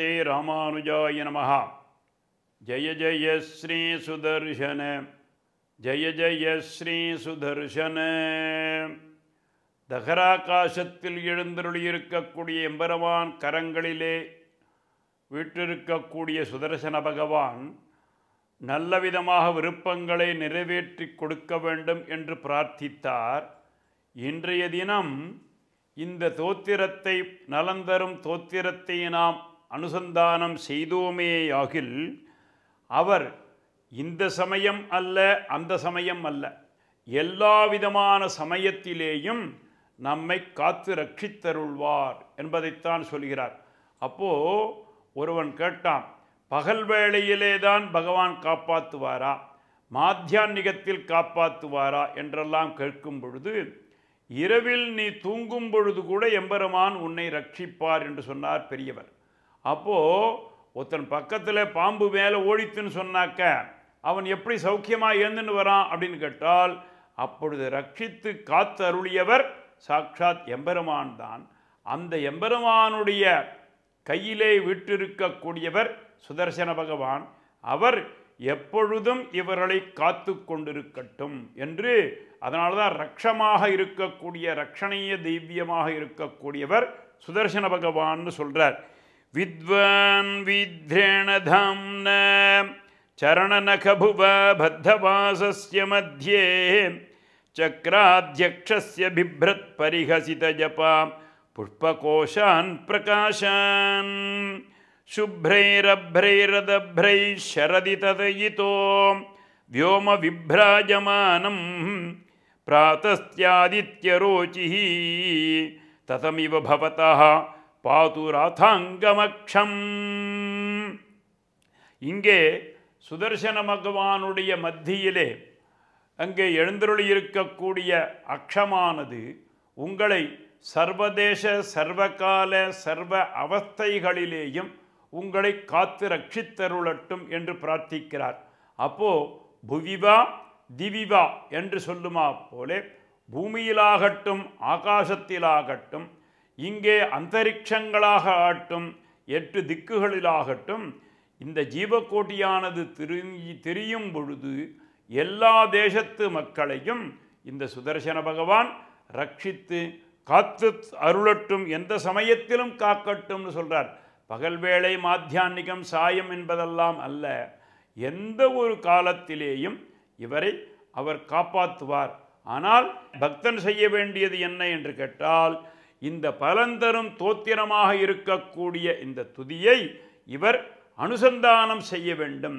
ஸ்ரீமதே ராமானுஜாய நமஹா ஜெய ஜெய ஸ்ரீ சுதர்ஷன ஜெய ஜெய ஸ்ரீ சுதர்ஷன தகராகாசத்தில் எழுந்தருளியிருக்கக்கூடிய எம்பெருமான் கரங்களிலே வீற்றிருக்கக்கூடிய சுதர்சன பகவான் நல்ல விதமாக விருப்பங்களை நிறைவேற்றி கொடுக்க வேண்டும் என்று பிரார்த்தித்தார் இன்றைய தினம் இந்த தோத்திரத்தை நலந்தரும் தோத்திரத்தை நாம் அனுசந்தானம் செய்தோமேயாகில் அவர் இந்த சமயம் அல்ல அந்த சமயம் அல்ல எல்லா விதமான சமயத்திலேயும் நம்மை காத்து ரட்சித்தருள்வார் என்பதைத்தான் சொல்கிறார் அப்போ ஒருவன் கேட்டான் பகல் வேளையிலே தான் பகவான் காப்பாற்றுவாரா மாத்தியான்கத்தில் காப்பாற்றுவாரா என்றெல்லாம் கேட்கும் பொழுது இரவில் நீ தூங்கும் பொழுது கூட எம்பெருமான் உன்னை ரட்சிப்பார் என்று சொன்னார் பெரியவர் அப்போது ஒருத்தன் பக்கத்தில் பாம்பு மேலே ஓடித்துன்னு சொன்னாக்க அவன் எப்படி சௌக்கியமாக ஏந்துன்னு வரான் அப்படின்னு கேட்டால் அப்பொழுது ரட்சித்து காத்து அருளியவர் சாக்ஷாத் எம்பெருமான் தான் அந்த எம்பெருமானுடைய கையிலே விட்டிருக்கக்கூடியவர் சுதர்சன பகவான் அவர் எப்பொழுதும் இவர்களை காத்து கொண்டிருக்கட்டும் என்று அதனால தான் ரக்ஷமாக இருக்கக்கூடிய ரக்ஷணீய தெய்வியமாக இருக்கக்கூடியவர் சுதர்சன பகவான்னு சொல்கிறார் विद्वान् विध्रेणधाम्न चरणनखभुव बद्धवासस्य मध्ये चक्राध्यक्षस्य जप पुष्पकोशान् प्रकाशान् शुभ्रैरभ्रैरदभ्रैः शरदि तदयितो व्योमविभ्राजमानं प्रातस्त्यादित्यरोचिः ततमिव भवतः பாதுராதாங்கமக்ஷம் இங்கே சுதர்சன பகவானுடைய மத்தியிலே அங்கே எழுந்தருளி இருக்கக்கூடிய அக்ஷமானது உங்களை சர்வதேச சர்வகால சர்வ அவஸ்தைகளிலேயும் உங்களை காத்து ரட்சித்தருளட்டும் என்று பிரார்த்திக்கிறார் அப்போ புவிவா திவிவா என்று சொல்லுமா போலே பூமியிலாகட்டும் ஆகாசத்திலாகட்டும் இங்கே அந்தரிக்ஷங்களாக ஆட்டும் எட்டு திக்குகளிலாகட்டும் இந்த ஜீவக்கோட்டியானது திரு தெரியும் பொழுது எல்லா தேசத்து மக்களையும் இந்த சுதர்சன பகவான் ரட்சித்து காத்து அருளட்டும் எந்த சமயத்திலும் காக்கட்டும்னு சொல்கிறார் பகல் வேளை மாத்தியான்னிகம் சாயம் என்பதெல்லாம் அல்ல எந்த ஒரு காலத்திலேயும் இவரை அவர் காப்பாற்றுவார் ஆனால் பக்தன் செய்ய வேண்டியது என்ன என்று கேட்டால் இந்த பலந்தரும் தோத்திரமாக இருக்கக்கூடிய இந்த துதியை இவர் அனுசந்தானம் செய்ய வேண்டும்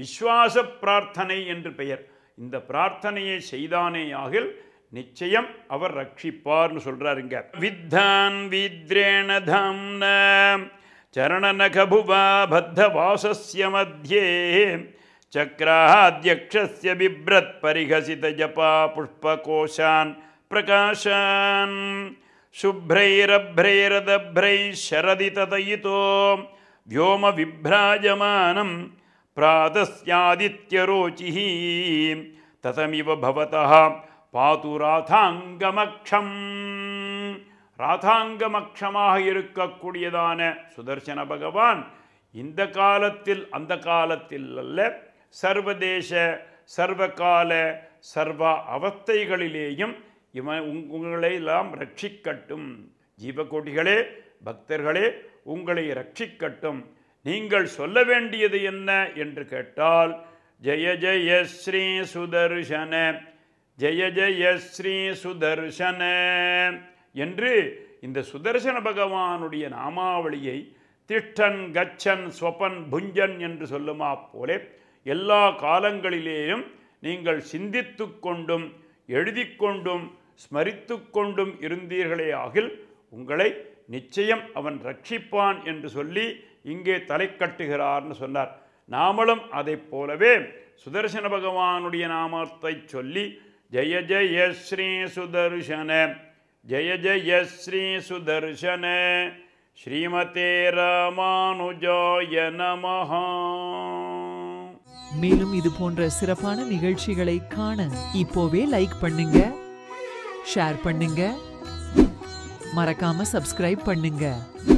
விஸ்வாச பிரார்த்தனை என்று பெயர் இந்த பிரார்த்தனையை செய்தானே ஆகில் நிச்சயம் அவர் ரட்சிப்பார்னு சொல்றாருங்க வித்தான் வீத்ரேண சரண நகபுவா பத்த வாசஸ்ய மத்தியே சக்கராத்யக்ஷஸ்ய பிப்ரத் பரிகசித ஜபா புஷ்பகோஷான் பிரகாஷான் शुभ्रैरभ्रैरदभ्रैः शरदि ततयितो व्योमविभ्राजमानं प्रातस्यादित्यरोचिः ततमिव भवतः பாது ராதாங்கமக்ஷம் ராதாங்கமக்ஷமாக இருக்கக்கூடியதான சுதர்சன பகவான் இந்த காலத்தில் அந்த காலத்தில் அல்ல சர்வதேச சர்வகால சர்வ அவஸ்தைகளிலேயும் இவன் உங்களை எல்லாம் ரட்சிக்கட்டும் ஜீவகோட்டிகளே பக்தர்களே உங்களை ரட்சிக்கட்டும் நீங்கள் சொல்ல வேண்டியது என்ன என்று கேட்டால் ஜெய ஜெய ஸ்ரீ சுதர்ஷன ஜெய ஜெய ஸ்ரீ சுதர்ஷன என்று இந்த சுதர்சன பகவானுடைய நாமாவளியை திஷ்டன் கச்சன் ஸ்வபன் புஞ்சன் என்று சொல்லுமா போலே எல்லா காலங்களிலேயும் நீங்கள் சிந்தித்து கொண்டும் எழுதி கொண்டும் ஸ்மரித்து கொண்டும் இருந்தீர்களே ஆகில் உங்களை நிச்சயம் அவன் ரட்சிப்பான் என்று சொல்லி இங்கே தலை கட்டுகிறார்னு சொன்னார் நாமளும் அதை போலவே சுதர்சன பகவானுடைய நாமத்தை சொல்லி ஜெய ஜெய ஸ்ரீ சுதர்சன ஜெய ஜெய ஸ்ரீ சுதர்சன ஸ்ரீமதே ராமானுஜாய நமஹா மேலும் இது போன்ற சிறப்பான நிகழ்ச்சிகளை காண இப்போவே லைக் பண்ணுங்க ஷேர் பண்ணுங்க மறக்காம சப்ஸ்கிரைப் பண்ணுங்க